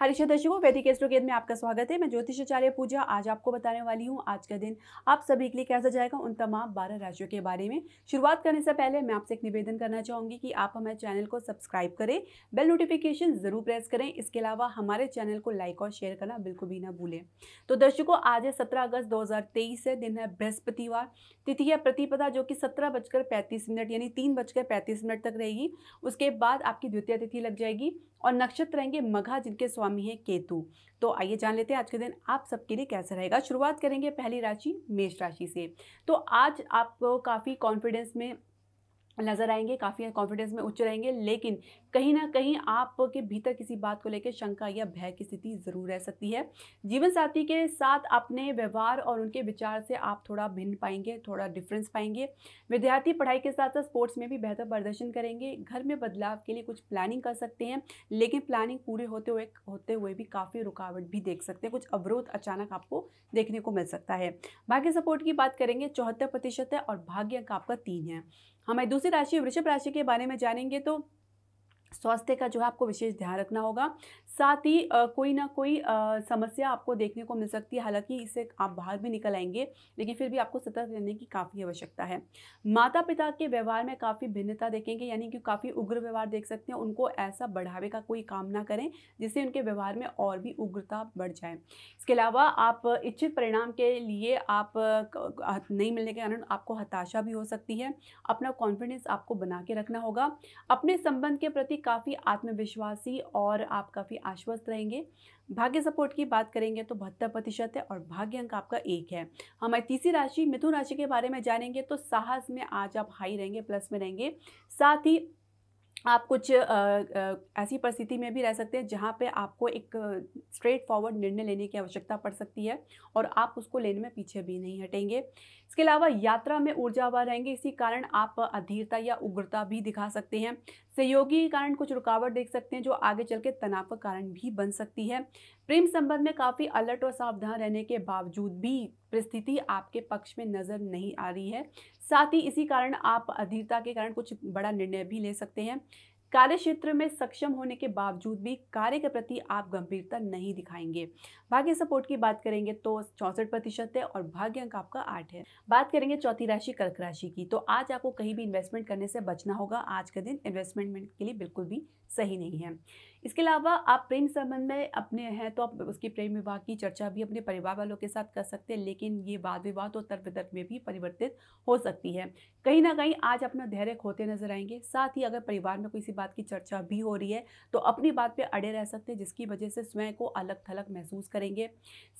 हरीश दर्शकों वैदिक एस्ट्रो में आपका स्वागत है मैं ज्योतिषाचार्य पूजा आज आपको बताने वाली हूँ आज का दिन आप सभी के लिए कैसा जाएगा उन तमाम बारह राशियों के बारे में शुरुआत करने से पहले मैं आपसे एक निवेदन करना चाहूँगी कि आप हमारे चैनल को सब्सक्राइब करें बेल नोटिफिकेशन जरूर प्रेस करें इसके अलावा हमारे चैनल को लाइक और शेयर करना बिल्कुल भी ना भूलें तो दर्शकों आज है सत्रह अगस्त दो है दिन है बृहस्पतिवार तिथि है प्रतिपदा जो कि सत्रह बजकर पैंतीस मिनट यानी तीन बजकर पैंतीस मिनट तक रहेगी उसके बाद आपकी द्वितीय तिथि लग जाएगी और नक्षत्र रहेंगे मघा जिनके स्वामी स्वामी है केतु तो आइए जान लेते हैं आज के दिन आप सबके लिए कैसा रहेगा शुरुआत करेंगे पहली राशि मेष राशि से तो आज आपको काफ़ी कॉन्फिडेंस में नज़र आएंगे काफ़ी कॉन्फिडेंस में उच्च रहेंगे लेकिन कहीं ना कहीं आपके भीतर किसी बात को लेकर शंका या भय की स्थिति ज़रूर रह सकती है जीवन साथी के साथ अपने व्यवहार और उनके विचार से आप थोड़ा भिन्न पाएंगे थोड़ा डिफरेंस पाएंगे विद्यार्थी पढ़ाई के साथ साथ स्पोर्ट्स में भी बेहतर प्रदर्शन करेंगे घर में बदलाव के लिए कुछ प्लानिंग कर सकते हैं लेकिन प्लानिंग पूरे होते हुए होते हुए भी काफ़ी रुकावट भी देख सकते हैं कुछ अवरोध अचानक आपको देखने को मिल सकता है भाग्य सपोर्ट की बात करेंगे चौहत्तर प्रतिशत है और भाग्य अंक आपका तीन है हमारी दूसरी राशि वृषभ राशि के बारे में जानेंगे तो स्वास्थ्य का जो है आपको विशेष ध्यान रखना होगा साथ ही कोई ना कोई आ, समस्या आपको देखने को मिल सकती है हालांकि इससे आप बाहर भी निकल आएंगे लेकिन फिर भी आपको सतर्क रहने की काफ़ी आवश्यकता है माता पिता के व्यवहार में काफ़ी भिन्नता देखेंगे यानी कि काफ़ी उग्र व्यवहार देख सकते हैं उनको ऐसा बढ़ावे का कोई काम ना करें जिससे उनके व्यवहार में और भी उग्रता बढ़ जाए इसके अलावा आप इच्छित परिणाम के लिए आप नहीं मिलने के कारण आपको हताशा भी हो सकती है अपना कॉन्फिडेंस आपको बना के रखना होगा अपने संबंध के प्रति भी काफ़ी आत्मविश्वासी और आप काफ़ी आश्वस्त रहेंगे भाग्य सपोर्ट की बात करेंगे तो बहत्तर प्रतिशत है और भाग्य अंक आपका एक है हमारी तीसरी राशि मिथुन राशि के बारे में जानेंगे तो साहस में आज आप हाई रहेंगे प्लस में रहेंगे साथ ही आप कुछ आ, आ, ऐसी परिस्थिति में भी रह सकते हैं जहाँ पे आपको एक स्ट्रेट फॉरवर्ड निर्णय लेने की आवश्यकता पड़ सकती है और आप उसको लेने में पीछे भी नहीं हटेंगे इसके अलावा यात्रा में ऊर्जावान रहेंगे इसी कारण आप अधीरता या उग्रता भी दिखा सकते हैं सहयोगी के कारण कुछ रुकावट देख सकते हैं जो आगे चल के तनाव का कारण भी बन सकती है प्रेम संबंध में काफ़ी अलर्ट और सावधान रहने के बावजूद भी परिस्थिति आपके पक्ष में नज़र नहीं आ रही है साथ ही इसी कारण आप अधीरता के कारण कुछ बड़ा निर्णय भी ले सकते हैं कार्य क्षेत्र में सक्षम होने के बावजूद भी कार्य के प्रति आप गंभीरता नहीं दिखाएंगे भाग्य सपोर्ट की बात करेंगे तो चौसठ प्रतिशत है और भाग्य अंक आपका आठ है बात करेंगे चौथी राशि कर्क राशि की तो आज आपको कहीं भी इन्वेस्टमेंट करने से बचना होगा आज का दिन इन्वेस्टमेंट के लिए बिल्कुल भी सही नहीं है इसके अलावा आप प्रेम संबंध में अपने हैं तो आप उसकी प्रेम विवाह की चर्चा भी अपने परिवार वालों के साथ कर सकते हैं लेकिन ये वाद विवाद तो तर्क वितर्क में भी परिवर्तित हो सकती है कहीं ना कहीं आज अपना धैर्य खोते नजर आएंगे साथ ही अगर परिवार में किसी बात की चर्चा भी हो रही है तो अपनी बात पर अड़े रह सकते हैं जिसकी वजह से स्वयं को अलग थलग महसूस करेंगे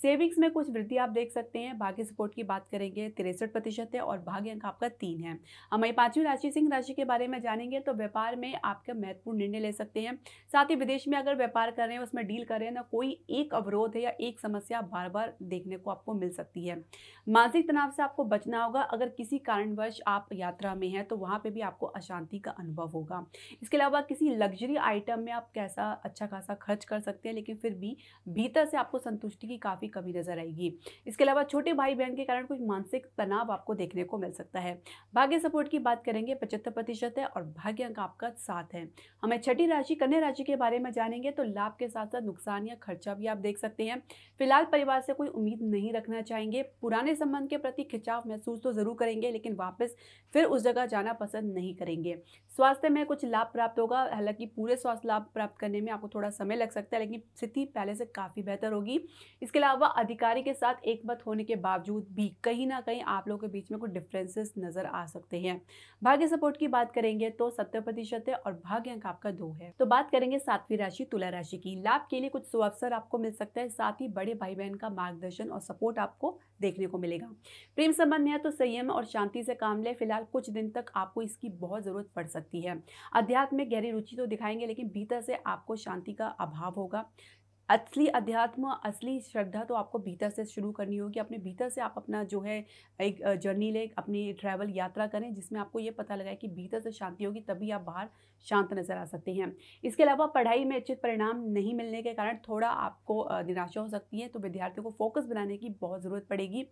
सेविंग्स में कुछ वृद्धि आप देख सकते हैं भाग्य सपोर्ट की बात करेंगे तिरसठ प्रतिशत है और भाग्य अंक आपका तीन है हमारी पांचवी राशि सिंह राशि के बारे में जानेंगे तो व्यापार में आपके महत्वपूर्ण निर्णय ले सकते हैं साथ ही विदेश में अगर व्यापार कर रहे हैं उसमें डील कर रहे हैं ना कोई एक अवरोध है या एक समस्या बार बार देखने को आपको मिल सकती है मानसिक तनाव से आपको बचना होगा अगर किसी कारणवश आप यात्रा में हैं तो वहाँ पर भी आपको अशांति का अनुभव होगा इसके अलावा किसी लग्जरी आइटम में आप कैसा अच्छा खासा खर्च कर सकते हैं लेकिन फिर भी भीतर से आपको संतुष्टि की काफ़ी कमी नज़र आएगी इसके अलावा छोटे भाई बहन के कारण कुछ मानसिक तनाव आपको देखने को मिल सकता है भाग्य सपोर्ट की बात करेंगे पचहत्तर प्रतिशत है और भाग्य अंक आपका साथ है हमें छठी राशि कन्या राशि के बारे बारे में जानेंगे तो लाभ के साथ साथ नुकसान या खर्चा भी आप देख सकते हैं फिलहाल परिवार से कोई उम्मीद नहीं रखना चाहेंगे पुराने संबंध के प्रति खिंचाव महसूस तो ज़रूर करेंगे लेकिन वापस फिर उस जगह जाना पसंद नहीं करेंगे स्वास्थ्य में कुछ लाभ प्राप्त होगा हालांकि पूरे स्वास्थ्य लाभ प्राप्त करने में आपको थोड़ा समय लग सकता है लेकिन स्थिति पहले से काफ़ी बेहतर होगी इसके अलावा अधिकारी के साथ एक मत होने के बावजूद भी कहीं ना कहीं आप लोगों के बीच में कुछ डिफरेंसेस नज़र आ सकते हैं भाग्य सपोर्ट की बात करेंगे तो सत्तर प्रतिशत है और भाग्य अंक आपका दो है तो बात करेंगे सात आपकी राशि तुला राशि की लाभ के लिए कुछ सुअवसर आपको मिल सकता है साथ ही बड़े भाई बहन का मार्गदर्शन और सपोर्ट आपको देखने को मिलेगा प्रेम संबंध में है तो संयम और शांति से काम ले फिलहाल कुछ दिन तक आपको इसकी बहुत ज़रूरत पड़ सकती है अध्यात्म में गहरी रुचि तो दिखाएंगे लेकिन भीतर से आपको शांति का अभाव होगा असली अध्यात्म असली श्रद्धा तो आपको भीतर से शुरू करनी होगी अपने भीतर से आप अपना जो है एक जर्नी लें अपनी ट्रैवल यात्रा करें जिसमें आपको ये पता लगा कि भीतर से शांति होगी तभी आप बाहर शांत नज़र आ सकते हैं इसके अलावा पढ़ाई में अच्छे परिणाम नहीं मिलने के कारण थोड़ा आपको निराशा हो सकती है तो विद्यार्थियों को फोकस बनाने की बहुत ज़रूरत पड़ेगी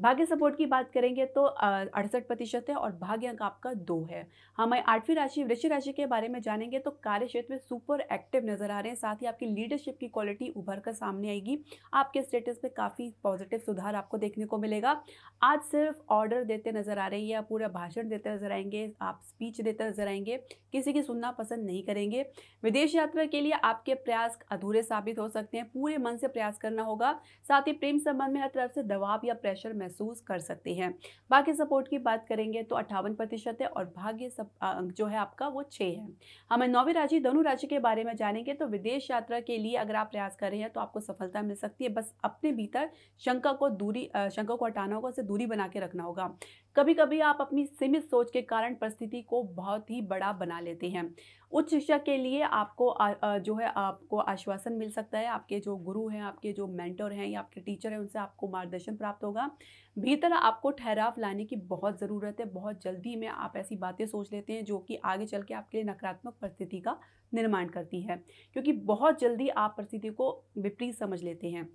भाग्य सपोर्ट की बात करेंगे तो अड़सठ प्रतिशत है और भाग्य अंक आपका दो है हमें आठवीं राशि वृक्ष राशि के बारे में जानेंगे तो कार्य क्षेत्र में सुपर एक्टिव नजर आ रहे हैं साथ ही आपकी लीडरशिप की क्वालिटी उभर कर सामने आएगी आपके स्टेटस पे काफ़ी पॉजिटिव सुधार आपको देखने को मिलेगा आज सिर्फ ऑर्डर देते नजर आ रही है आप पूरा भाषण देते नजर आएंगे आप स्पीच देते नजर आएंगे किसी की सुनना पसंद नहीं करेंगे विदेश यात्रा के लिए आपके प्रयास अधूरे साबित हो सकते हैं पूरे मन से प्रयास करना होगा साथ ही प्रेम संबंध में हर तरफ से दबाव या प्रेशर महसूस कर सकती हैं बाकी सपोर्ट की बात करेंगे तो अट्ठावन प्रतिशत है और भाग्य सब जो है आपका वो छः है हमें नौवीं राशि धनु राशि के बारे में जानेंगे तो विदेश यात्रा के लिए अगर आप प्रयास कर रहे हैं तो आपको सफलता मिल सकती है बस अपने भीतर शंका को दूरी शंका को हटाना होगा उसे दूरी बना के रखना होगा कभी कभी आप अपनी सीमित सोच के कारण परिस्थिति को बहुत ही बड़ा बना लेते हैं उच्च शिक्षा के लिए आपको आ, जो है आपको आश्वासन मिल सकता है आपके जो गुरु हैं आपके जो मेंटर हैं या आपके टीचर हैं उनसे आपको मार्गदर्शन प्राप्त होगा भीतर आपको ठहराव लाने की बहुत ज़रूरत है बहुत जल्दी में आप ऐसी बातें सोच लेते हैं जो कि आगे चल के आपके लिए नकारात्मक परिस्थिति का निर्माण करती है क्योंकि बहुत जल्दी आप परिस्थिति को विपरीत समझ लेते हैं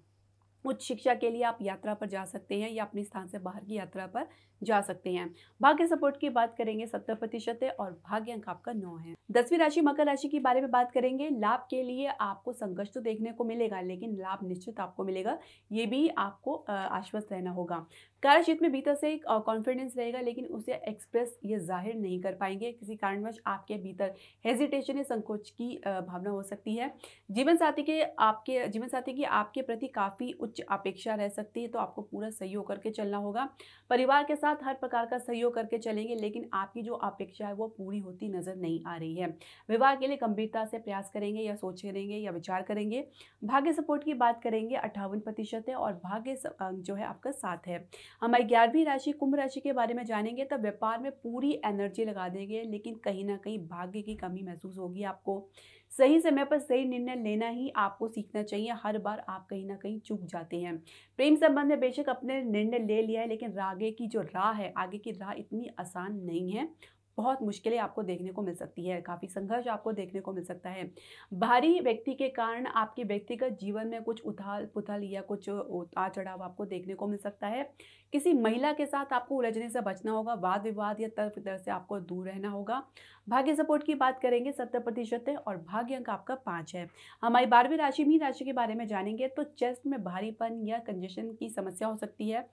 उच्च शिक्षा के लिए आप यात्रा पर जा सकते हैं या अपने स्थान से बाहर की यात्रा पर जा सकते हैं भाग्य सपोर्ट की बात करेंगे सत्तर प्रतिशत है और भाग्य अंक आपका नौ है दसवीं राशि मकर राशि के बारे में बात करेंगे लाभ के लिए आपको संघर्ष तो देखने को मिलेगा लेकिन लाभ निश्चित आपको मिलेगा ये भी आपको आश्वस्त रहना होगा कार्यक्षेत्र में भीतर से एक कॉन्फिडेंस रहेगा लेकिन उसे एक्सप्रेस ये जाहिर नहीं कर पाएंगे किसी कारणवश आपके भीतर हेजिटेशन या संकोच की भावना हो सकती है जीवन साथी के आपके जीवन साथी की आपके प्रति काफ़ी उच्च कुछ अपेक्षा रह सकती है तो आपको पूरा सहयोग करके चलना होगा परिवार के साथ हर प्रकार का सहयोग करके चलेंगे लेकिन आपकी जो अपेक्षा है वो पूरी होती नज़र नहीं आ रही है विवाह के लिए गंभीरता से प्रयास करेंगे या करेंगे या विचार करेंगे भाग्य सपोर्ट की बात करेंगे अट्ठावन प्रतिशत है और भाग्य जो है आपका साथ है हमारी ग्यारहवीं राशि कुंभ राशि के बारे में जानेंगे तो व्यापार में पूरी एनर्जी लगा देंगे लेकिन कहीं ना कहीं भाग्य की कमी महसूस होगी आपको सही समय पर सही निर्णय लेना ही आपको सीखना चाहिए हर बार आप कहीं ना कहीं चूक जाते हैं प्रेम संबंध में बेशक अपने निर्णय ले लिया है लेकिन रागे की जो राह है आगे की राह इतनी आसान नहीं है बहुत मुश्किलें आपको देखने को मिल सकती है काफ़ी संघर्ष आपको देखने को मिल सकता है भारी व्यक्ति के कारण आपके व्यक्तिगत जीवन में कुछ उथाल पुथल या कुछ उतार चढ़ाव आपको देखने को मिल सकता है किसी महिला के साथ आपको उलझने से बचना होगा वाद विवाद या तरफ तरफ से आपको दूर रहना होगा भाग्य सपोर्ट की बात करेंगे सत्तर प्रतिशत है और भाग्य अंक आपका पाँच है हमारी बारहवीं राशि मीन राशि के बारे में जानेंगे तो चेस्ट में भारीपन या कंजेशन की समस्या हो सकती है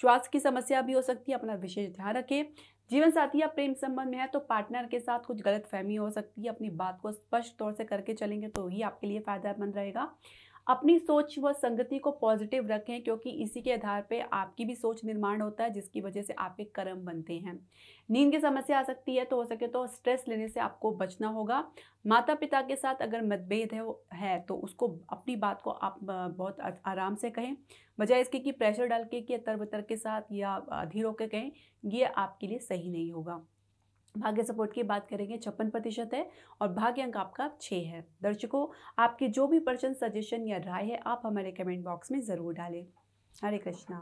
श्वास की समस्या भी हो सकती है अपना विशेष ध्यान रखें जीवन साथी या प्रेम संबंध में है तो पार्टनर के साथ कुछ गलत फहमी हो सकती है अपनी बात को स्पष्ट तौर से करके चलेंगे तो ही आपके लिए फायदेमंद रहेगा अपनी सोच व संगति को पॉजिटिव रखें क्योंकि इसी के आधार पर आपकी भी सोच निर्माण होता है जिसकी वजह से आपके कर्म बनते हैं नींद की समस्या आ सकती है तो हो सके तो स्ट्रेस लेने से आपको बचना होगा माता पिता के साथ अगर मतभेद है है तो उसको अपनी बात को आप बहुत आराम से कहें बजाय इसके कि प्रेशर डाल के कि तर बतर के साथ या अधीर होकर कहें ये आपके लिए सही नहीं होगा भाग्य सपोर्ट की बात करेंगे छप्पन प्रतिशत है और भाग्य अंक आपका छः है दर्शकों आपके जो भी पर्सन सजेशन या राय है आप हमारे कमेंट बॉक्स में ज़रूर डालें हरे कृष्णा